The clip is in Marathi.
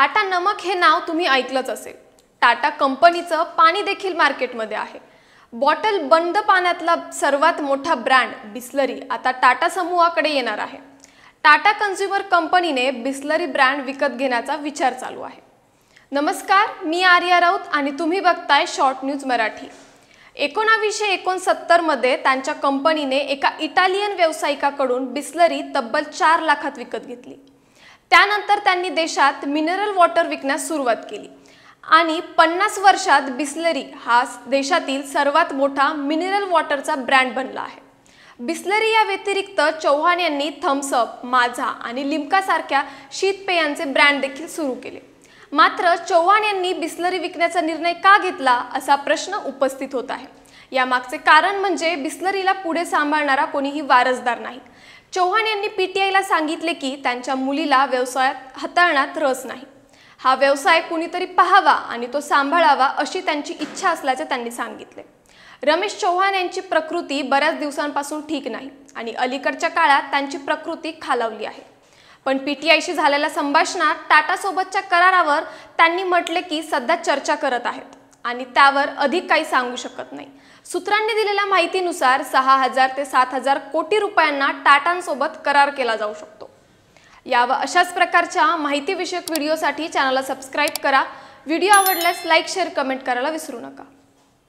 टाटा नमक हे नाव तुम्ही ऐकलंच असेल टाटा कंपनीचं पाणी देखील मार्केटमध्ये आहे बॉटल बंद पाण्यातला सर्वात मोठा ब्रँड बिस्लरी आता टाटा समूहाकडे येणार आहे टाटा कन्झ्युमर कंपनीने बिस्लरी ब्रँड विकत घेण्याचा विचार चालू आहे नमस्कार मी आर्या राऊत आणि तुम्ही बघताय शॉर्ट न्यूज मराठी एकोणावीसशे एकोणसत्तरमध्ये त्यांच्या कंपनीने एका इटालियन व्यावसायिकाकडून बिस्लरी तब्बल चार लाखात विकत घेतली त्यानंतर त्यांनी देशात मिनरल वॉटर विकण्यास सुरुवात केली आणि पन्नास वर्षात बिस्लरी हा देशातील सर्वात मोठा मिनरल वॉटरचा ब्रँड बनला आहे बिस्लरी या व्यतिरिक्त चौहान यांनी थम्सअप माझा आणि लिमकासारख्या शीतपेयांचे ब्रँड देखील सुरू केले मात्र चौहान यांनी बिस्लरी विकण्याचा निर्णय का घेतला असा प्रश्न उपस्थित होत आहे यामागचे कारण म्हणजे बिस्लरीला पुढे सांभाळणारा कोणीही वारसदार नाही चौहान यांनी पीटीआयला सांगितले की त्यांच्या मुलीला व्यवसायात हाताळण्यात रस नाही हा व्यवसाय कुणीतरी पाहावा आणि तो सांभाळावा अशी त्यांची इच्छा असल्याचे त्यांनी सांगितले रमेश चौहान यांची प्रकृती बऱ्याच दिवसांपासून ठीक नाही आणि अलीकडच्या काळात त्यांची प्रकृती खालावली आहे पण पीटीआयशी झालेल्या संभाषणात टाटासोबतच्या करारावर त्यांनी म्हटले की सध्या चर्चा करत आहेत आणि त्यावर अधिक काही सांगू शकत नाही सूत्रांनी दिलेल्या माहितीनुसार सहा हजार ते सात हजार कोटी रुपयांना टाटांसोबत करार केला जाऊ शकतो या व अशाच प्रकारच्या माहितीविषयक व्हिडिओसाठी चॅनलला सबस्क्राईब करा व्हिडिओ आवडल्यास लाईक शेअर कमेंट करायला विसरू नका